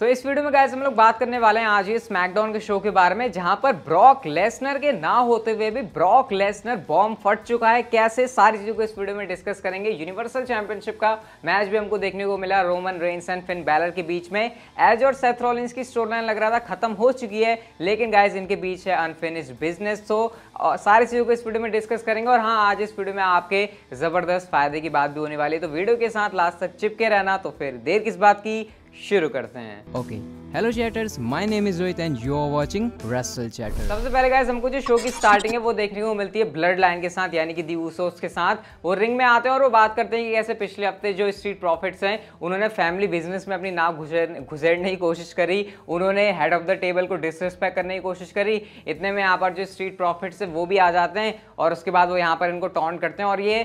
तो इस वीडियो में गाइस हम लोग बात करने वाले हैं आज ये स्मैकडाउन के शो के बारे में जहां पर ब्रॉक लेसनर के ना होते हुए भी ब्रॉक लेसनर बॉम्ब फट चुका है कैसे सारी चीज़ों को इस वीडियो में डिस्कस करेंगे यूनिवर्सल चैंपियनशिप का मैच भी हमको देखने को मिला Roman Reigns and Finn Balor के बीच में एज और सेथ की स्टोर लाइन लग रहा था खत्म हो चुकी है लेकिन गाइज इनके बीच है अनफिनिश्ड बिजनेस तो सारी चीज़ों को इस वीडियो में डिस्कस करेंगे और हाँ आज इस वीडियो में आपके ज़बरदस्त फायदे की बात भी होने वाली है तो वीडियो के साथ लास्ट तक चिपके रहना तो फिर देर किस बात की शुरू करते हैं okay okay. Hello chatters my name is Rohit and you are watching wrestle chatter सबसे पहले गाइस हमको जो शो की स्टार्टिंग है वो देखने को मिलती है ब्लड लाइन के साथ यानी कि दी के साथ वो रिंग में आते हैं और वो बात करते हैं कि कैसे पिछले हफ्ते जो स्ट्रीट प्रॉफिट्स हैं उन्होंने फैमिली बिजनेस में अपनी नाव घुसेड़ने की कोशिश करी उन्होंने हेड ऑफ द टेबल को डिसरिस्पेक्ट करने की कोशिश करी इतने में यहाँ पर जो स्ट्रीट प्रॉफिट्स है वो भी आ जाते हैं और उसके बाद वो यहाँ पर इनको टॉन्ट करते हैं और ये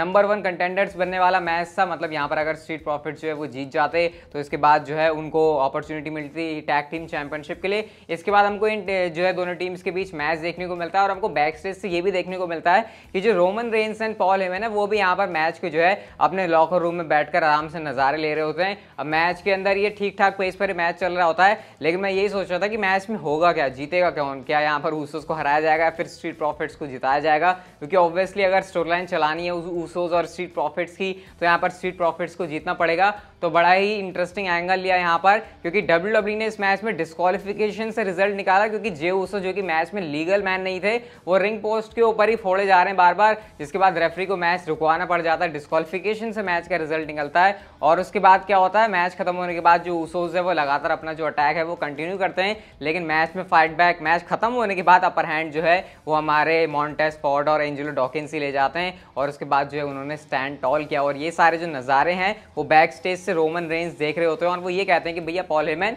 नंबर वन कंटेंडर्स बनने वाला मैच था मतलब यहाँ पर अगर स्ट्रीट प्रॉफिट जो है वो जीत जाते तो इसके बाद जो है उनको अपॉर्चुनिटी मिल जीती थी टैग टीम चैंपियनशिप के लिए इसके बाद हमको इन जो है दोनों टीम्स के बीच मैच देखने को मिलता है और हमको बैक स्टेज से ये भी देखने को मिलता है कि जो रोमन रेंस एंड पॉल है ना वो भी यहाँ पर मैच को जो है अपने लॉकर रूम में बैठकर आराम से नज़ारे ले रहे होते हैं अब मैच के अंदर ये ठीक ठाक पेस पर मैच चल रहा होता है लेकिन मैं यही सोच रहा था कि मैच में होगा क्या जीतेगा कौन क्या यहाँ पर ऊसोस को हराया जाएगा फिर स्ट्रीट प्रॉफिट्स को जिताया जाएगा क्योंकि ऑब्वियसली अगर स्टोर लाइन चलानी है उसोज और स्ट्रीट प्रॉफिट्स की तो यहाँ पर स्ट्रीट प्रॉफिट्स को जीतना पड़ेगा तो बड़ा ही इंटरेस्टिंग एंगल लिया यहाँ पर क्योंकि डब्ल्यू लवली ने इस मैच में डिस्कालिफिकेशन से रिजल्ट निकाला क्योंकि जे ऊसो जो कि मैच में लीगल मैन नहीं थे वो रिंग पोस्ट के ऊपर ही फोड़े जा रहे हैं बार बार जिसके बाद रेफरी को मैच रुकवाना पड़ जाता है डिस्कालिफिकेशन से मैच का रिजल्ट निकलता है और उसके बाद क्या होता है मैच खत्म होने के बाद जो ऊसोज है वो लगातार अपना जो अटैक है वो कंटिन्यू करते हैं लेकिन मैच में फाइट बैक मैच खत्म होने के बाद अपर हैंड जो है वो हमारे मॉन्टेस फॉर्ड और एंजिलो डॉकिन ले जाते हैं और उसके बाद जो है उन्होंने स्टैंड टॉल किया और ये सारे जो नज़ारे हैं वो बैक स्टेज से रोमन रेंज देख रहे होते हैं और वो ये कहते हैं कि भैया पॉल हेमैन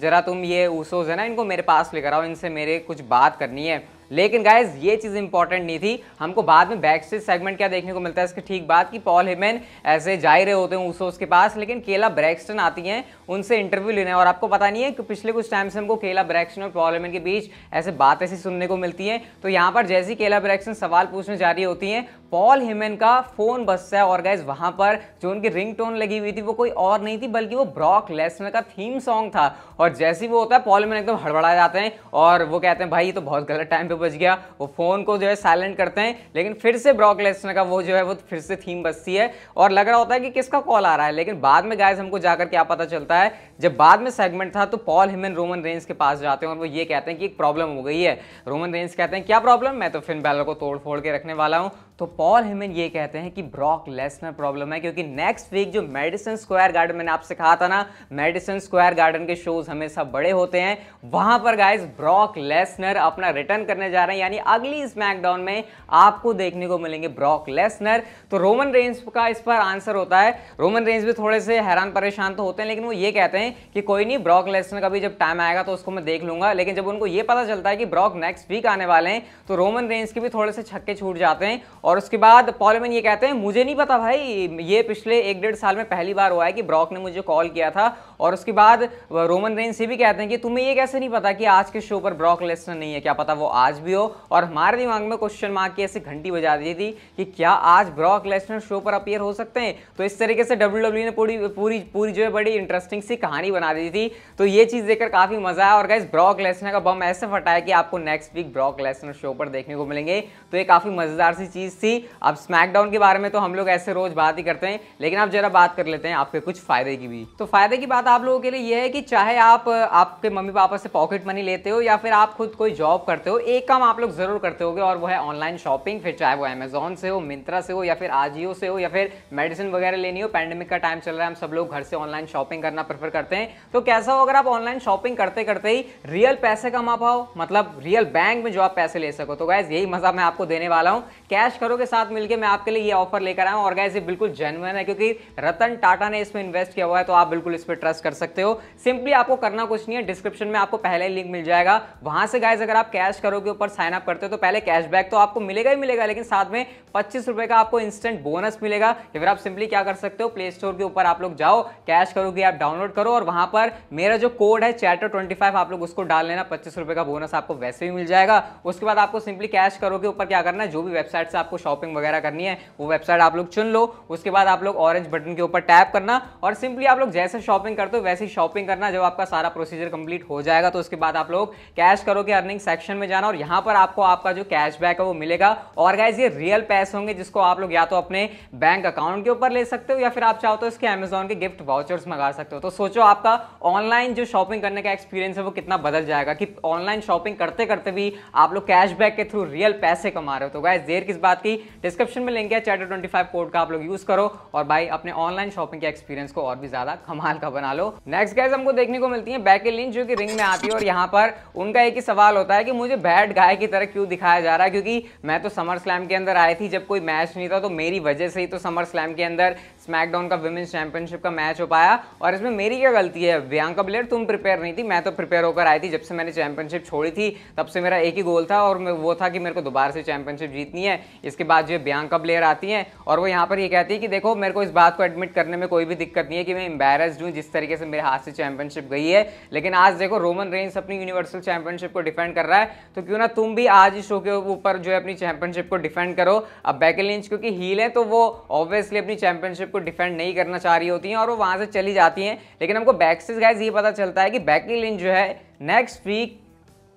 ज़रा तुम ये ऊसोज है ना इनको मेरे पास लेकर आओ इनसे मेरे कुछ बात करनी है लेकिन गाइज ये चीज़ इंपॉर्टेंट नहीं थी हमको बाद में बैक स्टेज सेगमेंट क्या देखने को मिलता है इसके ठीक बात कि पॉल हेमेन ऐसे जा रहे होते हैं ऊसोस के पास लेकिन केला ब्रैक्सटन आती हैं उनसे इंटरव्यू लेने और आपको पता नहीं है कि पिछले कुछ टाइम से हमको केला ब्रैक्सटन और पॉल हेमेन के बीच ऐसे बात ऐसी सुनने को मिलती हैं तो यहाँ पर जैसी केला ब्रैक्सटन सवाल पूछने जा रही होती हैं पॉल हेमेन का फ़ोन बसता है और गाइज वहाँ पर जो उनकी रिंग लगी हुई थी वो कोई और नहीं थी बल्कि वो ब्रॉक लेसनर का थीम सॉन्ग था और और जैसे ही वो होता है पॉलमैन एकदम हड़बड़ा जाते हैं और वो कहते हैं भाई ये तो बहुत गलत टाइम पे बच गया वो फ़ोन को जो है साइलेंट करते हैं लेकिन फिर से ब्रॉक लेसनर का वो जो है वो फिर से थीम बचती है और लग रहा होता है कि किसका कॉल आ रहा है लेकिन बाद में गायज हमको जाकर क्या पता चलता है जब बाद में सेगमेंट था तो पॉल हिमन रोमन रेंज के पास जाते हैं और वो ये कहते हैं कि एक प्रॉब्लम हो गई है रोमन रेंज कहते हैं क्या प्रॉब्लम मैं तो फिन बैलर को तोड़ फोड़ के रखने वाला हूँ तो पॉल हेमन ये कहते हैं कि ब्रॉक लेस में प्रॉब्लम है क्योंकि नेक्स्ट वीक जो मेडिसन स्क्वायर गार्डन मैंने आपसे कहा था ना मेडिसन स्क्वायर गार्डन के शोज हमेशा बड़े होते हैं वहां पर गाइज ब्रॉक लेसनर अपना रिटर्न करने जा रहे हैं यानी अगली स्मैकडाउन में आपको देखने को मिलेंगे ब्रॉक लेसनर तो रोमन रेंज का इस पर आंसर होता है रोमन रेंज भी थोड़े से हैरान परेशान तो होते हैं लेकिन वो ये कहते हैं कि कोई नहीं ब्रॉक लेसनर का भी जब टाइम आएगा तो उसको मैं देख लूंगा लेकिन जब उनको ये पता चलता है कि ब्रॉक नेक्स्ट वीक आने वाले हैं तो रोमन रेंज के भी थोड़े से छक्के छूट जाते हैं और उसके बाद पॉलमेन ये कहते हैं मुझे नहीं पता भाई ये पिछले एक डेढ़ साल में पहली बार हुआ है कि ब्रॉक ने मुझे कॉल किया था और उसके बाद रोमन रेन से भी कहते हैं कि तुम्हें ये कैसे नहीं पता कि आज के शो पर ब्रॉक लेसनर नहीं है क्या पता वो आज भी हो और हमारे दिमाग में क्वेश्चन मार्क की ऐसी घंटी बजा दी थी कि क्या आज ब्रॉक लेसनर शो पर अपियर हो सकते हैं तो इस तरीके से डब्ल्यू e ने पूरी पूरी पूरी जो है बड़ी इंटरेस्टिंग सी कहानी बना दी थी तो ये चीज़ देखकर काफ़ी मज़ा आया और गाइज ब्रॉक लेसनर का बम ऐसे फटाया कि आपको next week Brock Lesnar show पर देखने को मिलेंगे तो ये काफ़ी मज़ेदार सी चीज़ सी अब स्मैकडाउन के बारे में तो हम लोग ऐसे रोज बात ही करते हैं लेकिन आप जरा बात कर लेते हैं आपके कुछ फायदे की भी तो फायदे की बात आप लोगों के लिए यह है कि चाहे आप आपके मम्मी पापा से पॉकेट मनी लेते हो या फिर आप खुद कोई जॉब करते हो एक काम आप लोग जरूर करते हो और वो है ऑनलाइन शॉपिंग फिर चाहे वो अमेजोन से हो मिंत्रा से हो या फिर आजियो से हो या फिर मेडिसिन वगैरह लेनी हो पैंडेमिक का टाइम चल रहा है हम सब लोग घर से ऑनलाइन शॉपिंग करना प्रेफर करते हैं तो कैसा हो अगर आप ऑनलाइन शॉपिंग करते करते ही रियल पैसे कमा पाओ मतलब रियल बैंक में जो आप पैसे ले सको तो गैस यही मजा मैं आपको देने वाला हूँ कैश इन्वेस्टरों के साथ मिलकर मैं आपके लिए ये ऑफर लेकर आया हूँ और गैस ये बिल्कुल जेनुअन है क्योंकि रतन टाटा ने इसमें इन्वेस्ट किया हुआ है तो आप बिल्कुल इस पर ट्रस्ट कर सकते हो सिंपली आपको करना कुछ नहीं है डिस्क्रिप्शन में आपको पहले लिंक मिल जाएगा वहां से गैस अगर आप कैश करो के ऊपर साइन अप करते हो तो पहले कैशबैक तो आपको मिलेगा ही मिलेगा लेकिन साथ में पच्चीस रुपए का आपको इंस्टेंट बोनस मिलेगा या फिर आप सिंपली क्या कर सकते हो प्ले स्टोर के ऊपर आप लोग जाओ कैश करो कि आप डाउनलोड करो और वहां पर मेरा जो कोड है चैटर ट्वेंटी फाइव आप लोग उसको डाल लेना पच्चीस रुपए का बोनस आपको वैसे भी मिल जाएगा उसके बाद आपको सिंपली कैश करो के ऊपर क्या करना है जो भी वेबसाइट से आपको आपको शॉपिंग वगैरह करनी है वो वेबसाइट आप लोग चुन लो उसके बाद आप लोग ऑरेंज बटन के ऊपर टैप करना और सिंपली आप लोग जैसे शॉपिंग करते हो वैसे ही शॉपिंग करना जब आपका सारा प्रोसीजर कंप्लीट हो जाएगा तो उसके बाद आप लोग कैश करो के अर्निंग सेक्शन में जाना और यहां पर आपको आपका जो कैशबैक है वो मिलेगा और गाइज ये रियल पैसे होंगे जिसको आप लोग या तो अपने बैंक अकाउंट के ऊपर ले सकते हो या फिर आप चाहो तो इसके अमेजोन के गिफ्ट वाउचर्स मंगा सकते हो तो सोचो आपका ऑनलाइन जो शॉपिंग करने का एक्सपीरियंस है वो कितना बदल जाएगा कि ऑनलाइन शॉपिंग करते करते भी आप लोग कैशबैक के थ्रू रियल पैसे कमा रहे हो तो गाइज देर किस बात साथ ही डिस्क्रिप्शन में लिंक है चैटर ट्वेंटी फाइव कोड का आप लोग यूज करो और भाई अपने ऑनलाइन शॉपिंग के एक्सपीरियंस को और भी ज्यादा कमाल का बना लो नेक्स्ट गैस हमको देखने को मिलती है बैके लिंच जो कि रिंग में आती है और यहाँ पर उनका एक ही सवाल होता है कि मुझे बैड गाय की तरह क्यों दिखाया जा रहा है क्योंकि मैं तो समर स्लैम के अंदर आई थी जब कोई मैच नहीं था तो मेरी वजह से ही तो समर स्लैम के अंदर स्मैकडाउन का वुमेन्स चैंपियनशिप का मैच हो पाया और इसमें मेरी क्या गलती है व्यांका ब्लेयर तुम प्रिपेयर नहीं थी मैं तो प्रिपेयर होकर आई थी जब से मैंने चैंपियनशिप छोड़ी थी तब से मेरा एक ही गोल था और वो था कि मेरे को दोबारा से चैंपियनशिप जीतनी है इसके बाद जो व्यांका ब्लेयर आती है और वो यहाँ पर ये कहती है कि देखो मेरे को इस बात को एडमिट करने में कोई भी दिक्कत नहीं है कि मैं एम्बेरस्ड हूँ जिस तरीके से मेरे हाथ से चैंपियनशिप गई है लेकिन आज देखो रोमन रेंस अपनी यूनिवर्सल चैंपियनशिप को डिफेंड कर रहा है तो क्यों ना तुम भी आज इस शो के ऊपर जो है अपनी चैंपियनशिप को डिफेंड करो अब बैकल क्योंकि हील है तो वो ऑब्वियसली अपनी चैंपियनशिप को डिफेंड नहीं करना चाह रही होती हैं और वो वहाँ से चली जाती हैं लेकिन हमको बैक से गैस ये पता चलता है कि बैकी जो है नेक्स्ट वीक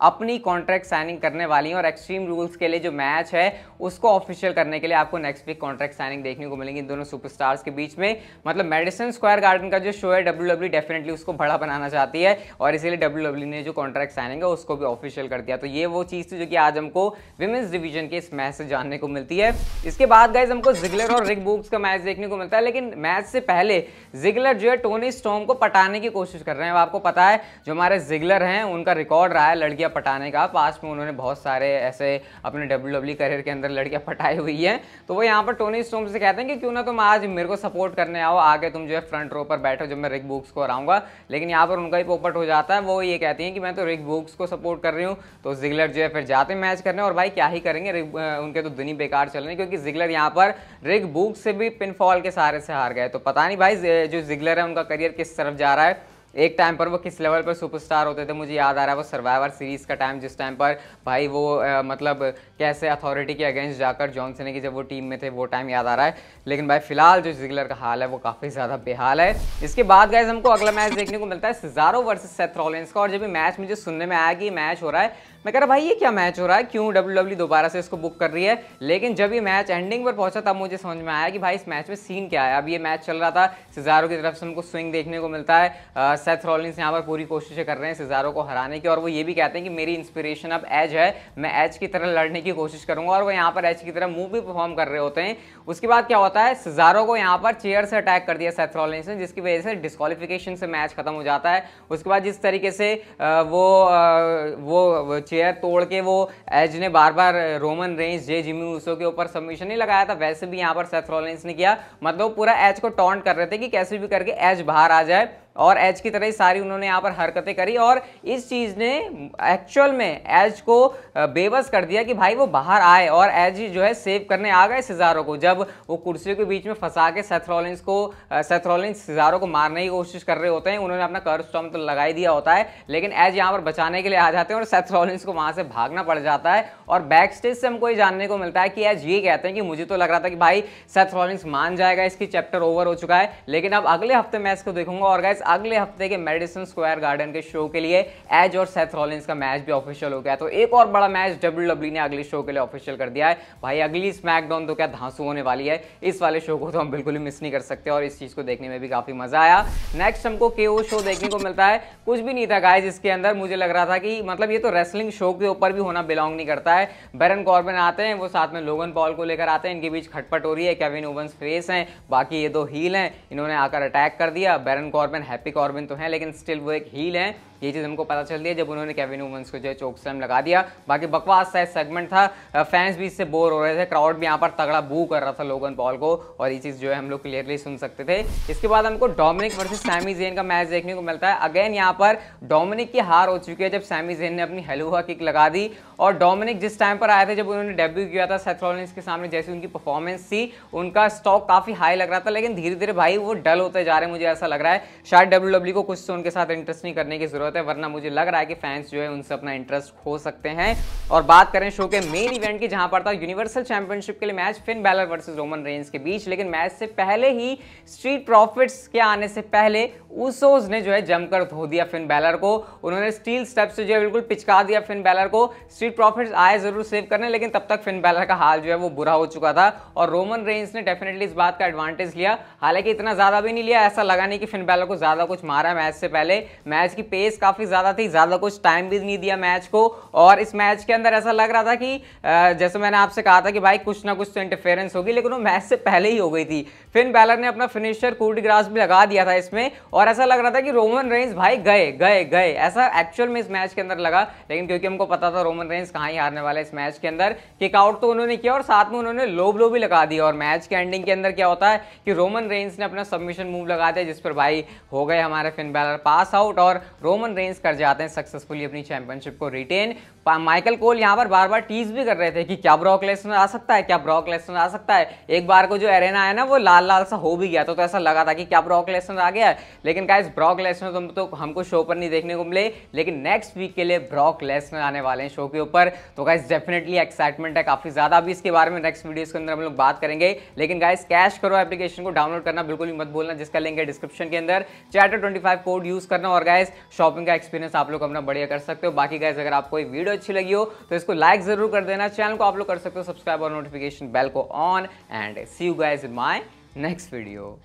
अपनी कॉन्ट्रैक्ट साइनिंग करने वाली हैं और एक्सट्रीम रूल्स के लिए जो मैच है उसको ऑफिशियल करने के लिए आपको नेक्स्ट वीक कॉन्ट्रैक्ट साइनिंग देखने को मिलेंगी इन दोनों सुपरस्टार्स के बीच में मतलब मेडिसन स्क्वायर गार्डन का जो शो है डब्ल्यू डेफिनेटली e उसको बड़ा बनाना चाहती है और इसीलिए डब्ल्यू डब्ल्यू e ने जो कॉन्ट्रैक्ट साइनिंग है उसको भी ऑफिशियल कर दिया तो ये वो चीज़ थी जो कि आज हमको विमेंस डिवीजन के इस मैच से जानने को मिलती है इसके बाद गाइज हमको जिगलर और रिग बुक्स का मैच देखने को मिलता है लेकिन मैच से पहले जिगलर जो है टोनी स्टोम को पटाने की कोशिश कर रहे हैं आपको पता है जो हमारे जिगलर हैं उनका रिकॉर्ड रहा है लड़कियां लड़कियां पटाने का पास में उन्होंने बहुत सारे ऐसे अपने डब्ल्यू डब्ल्यू करियर के अंदर लड़कियां पटाई हुई हैं तो वो यहाँ पर टोनी स्टोम से कहते हैं कि क्यों ना तुम आज मेरे को सपोर्ट करने आओ आगे तुम जो है फ्रंट रो पर बैठो जब मैं रिक बुक्स को हराऊंगा लेकिन यहाँ पर उनका ही पोपट हो जाता है वो ये कहती हैं कि मैं तो रिक बुक्स को सपोर्ट कर रही हूँ तो जिगलर जो है फिर जाते हैं मैच करने और भाई क्या ही करेंगे उनके तो दिन ही बेकार चल रहे हैं क्योंकि जिगलर यहाँ पर रिक बुक्स से भी पिनफॉल के सहारे से हार गए तो पता नहीं भाई जो जिगलर है उनका करियर किस तरफ जा रहा है एक टाइम पर वो किस लेवल पर सुपरस्टार होते थे मुझे याद आ रहा है वो सर्वाइवर सीरीज़ का टाइम जिस टाइम पर भाई वो आ, मतलब कैसे अथॉरिटी के अगेंस्ट जाकर जॉनसन की जब वो टीम में थे वो टाइम याद आ रहा है लेकिन भाई फिलहाल जो जिगलर का हाल है वो काफ़ी ज़्यादा बेहाल है इसके बाद गए हमको अगला मैच देखने को मिलता है सिजारो वर्सेज सेथ का और जब ये मैच मुझे सुनने में आया कि मैच हो रहा है मैं कह रहा भाई ये क्या मैच हो रहा है क्यों डब्ल्यू e दोबारा से इसको बुक कर रही है लेकिन जब ये मैच एंडिंग पर पहुंचा तब मुझे समझ में आया कि भाई इस मैच में सीन क्या है अब ये मैच चल रहा था सिजारो की तरफ से हमको स्विंग देखने को मिलता है सेथ रॉलिंस यहाँ पर पूरी कोशिशें कर रहे हैं सिजारो को हराने की और वो ये भी कहते हैं कि मेरी इंस्पिरेशन अब एज है मैं एज की तरह लड़ने की कोशिश करूंगा और वो यहाँ पर एज की तरह मूव भी परफॉर्म कर रहे होते हैं उसके बाद क्या होता है सिजारो को यहाँ पर चेयर से अटैक कर दिया सेथ रॉलिंस ने जिसकी वजह से डिस्कालिफिकेशन से मैच खत्म हो जाता है उसके बाद जिस तरीके से वो वो चेयर तोड़ के वो एज ने बार बार Roman Reigns Jey Jimmy Uso के ऊपर सबमिशन नहीं लगाया था वैसे भी यहाँ पर सेथ रॉलिंस ने किया मतलब पूरा एज को टॉन्ट कर रहे थे कि कैसे भी करके एज बाहर आ जाए और एज की तरह ही सारी उन्होंने यहाँ पर हरकतें करी और इस चीज़ ने एक्चुअल में एज को बेबस कर दिया कि भाई वो बाहर आए और एज जो है सेव करने आ गए सिजारो को जब वो कुर्सी के बीच में फंसा के सेथ को सेथ रॉलिंस सिजारो को मारने की कोशिश कर रहे होते हैं उन्होंने अपना कर स्टॉम तो लगा ही दिया होता है लेकिन एज यहाँ पर बचाने के लिए आ जाते हैं और सेथ को वहाँ से भागना पड़ जाता है और बैक स्टेज से हमको ये जानने को मिलता है कि एज ये कहते हैं कि मुझे तो लग रहा था कि भाई सेथ मान जाएगा इसकी चैप्टर ओवर हो चुका है लेकिन अब अगले हफ्ते मैं इसको देखूंगा और गैस अगले हफ्ते के मेडिसन स्क्वायर गार्डन के शो के लिए एज और सेथ रॉलिंस का मैच भी ऑफिशियल हो गया तो एक और बड़ा मैच डब्ल्यू ने अगले शो के लिए ऑफिशियल कर दिया है भाई अगली स्मैकडाउन तो क्या धांसू होने वाली है इस वाले शो को तो हम बिल्कुल ही मिस नहीं कर सकते और इस चीज़ को देखने में भी काफ़ी मज़ा आया नेक्स्ट हमको के शो देखने को मिलता है कुछ भी नहीं था गाइज इसके अंदर मुझे लग रहा था कि मतलब ये तो रेसलिंग शो के ऊपर भी होना बिलोंग नहीं करता है बैरन कॉर्बन आते हैं वो साथ में लोगन पॉल को लेकर आते हैं इनके बीच खटपट हो रही है केविन ओवंस फेस हैं बाकी ये दो हील हैं इन्होंने आकर अटैक कर दिया बैरन कॉर्बन हैप्पी कॉर्बिन तो हैं लेकिन स्टिल वो एक हील हैं ये चीज़ हमको पता चल है जब उन्होंने कैविन ओवंस को जो है चौक स्लैम लगा दिया बाकी बकवास सा सेगमेंट था फैंस भी इससे बोर हो रहे थे क्राउड भी यहाँ पर तगड़ा बू कर रहा था लोगन पॉल को और ये चीज़ जो है हम लोग क्लियरली सुन सकते थे इसके बाद हमको डोमिनिक वर्सेज सैमी जेन का मैच देखने को मिलता है अगेन यहाँ पर डोमिनिक की हार हो चुकी है जब सैमी जेन ने अपनी हलुआ किक लगा दी और डोमिनिक जिस टाइम पर आए थे जब उन्होंने डेब्यू किया था सेथ के सामने जैसी उनकी परफॉर्मेंस थी उनका स्टॉक काफ़ी हाई लग रहा था लेकिन धीरे धीरे भाई वो डल होते जा रहे मुझे ऐसा लग रहा है शायद डब्ल्यू e को कुछ उनके साथ इंटरेस्टिंग करने की जरूरत ज़रूरत है वरना मुझे लग रहा है कि फैंस जो है उनसे अपना इंटरेस्ट खो सकते हैं और बात करें शो के मेन इवेंट की जहां पर था यूनिवर्सल चैंपियनशिप के लिए match Finn Balor versus Roman Reigns के बीच लेकिन मैच से पहले ही स्ट्रीट प्रॉफिट्स के आने से पहले उसोज ने जो है जमकर धो दिया फिन बैलर को उन्होंने स्टील स्टेप से जो है बिल्कुल पिचका दिया फिन बैलर को स्ट्रीट प्रॉफिट्स आए जरूर सेव करने लेकिन तब तक फिन बैलर का हाल जो है वो बुरा हो चुका था और रोमन रेंज ने डेफिनेटली इस बात का एडवांटेज लिया हालांकि इतना ज़्यादा भी नहीं लिया ऐसा लगा नहीं कि फिन बैलर को ज़्यादा कुछ मारा मैच से पहले मैच की पेस काफ़ी ज़्यादा थी ज़्यादा कुछ टाइम भी नहीं दिया मैच को और इस मैच के अंदर ऐसा लग रहा था कि जैसे मैंने आपसे कहा था कि भाई कुछ ना कुछ तो इंटरफेरेंस होगी लेकिन वो मैच से पहले ही हो गई थी फिन बैलर ने अपना फिनिशर कूड ग्रास भी लगा दिया था इसमें और ऐसा लग रहा था कि रोमन रेंज भाई गए गए गए ऐसा एक्चुअल में इस मैच के अंदर लगा लेकिन क्योंकि हमको पता था रोमन रेंज कहाँ ही हारने वाला है इस मैच के अंदर किकआउट तो उन्होंने किया और साथ में उन्होंने लो ब्लो भी लगा दिया और मैच के एंडिंग के अंदर क्या होता है कि रोमन रेंज ने अपना सबमिशन मूव लगा दिया जिस पर भाई हो गए हमारे फिन बैलर पास आउट और रोमन रेंज कर जाते हैं सक्सेसफुली अपनी चैंपियनशिप को रिटेन माइकल कोल यहाँ पर बार बार टीज भी कर रहे थे कि क्या ब्रॉक लेसनर आ सकता है क्या ब्रॉक लेसनर आ सकता है एक बार को जो एरेना है ना वो लाल लाल सा हो भी गया तो, तो ऐसा लगा था कि क्या ब्रॉक लेसनर आ गया लेकिन क्या ब्रॉक लेसनर तुम तो हमको शो पर नहीं देखने को मिले लेकिन नेक्स्ट वीक के लिए ब्रॉक लेसनर आने वाले हैं शो के ऊपर तो गाइज डेफिनेटली एक्साइटमेंट है काफ़ी ज़्यादा अभी इसके बारे में नेक्स्ट वीडियोज़ के अंदर हम लोग बात करेंगे लेकिन गाइज कैश करो एप्लीकेशन को डाउनलोड करना बिल्कुल भी मत बोलना जिसका लिंक है डिस्क्रिप्शन के अंदर चैटर ट्वेंटी कोड यूज़ करना और गाइज शॉपिंग का एक्सपीरियंस आप लोग अपना बढ़िया कर सकते हो बाकी गाइज अगर आपको वीडियो वीडियो अच्छी लगी हो तो इसको लाइक जरूर कर देना चैनल को आप लोग कर सकते हो सब्सक्राइब और नोटिफिकेशन बेल को on and see you guys in my next video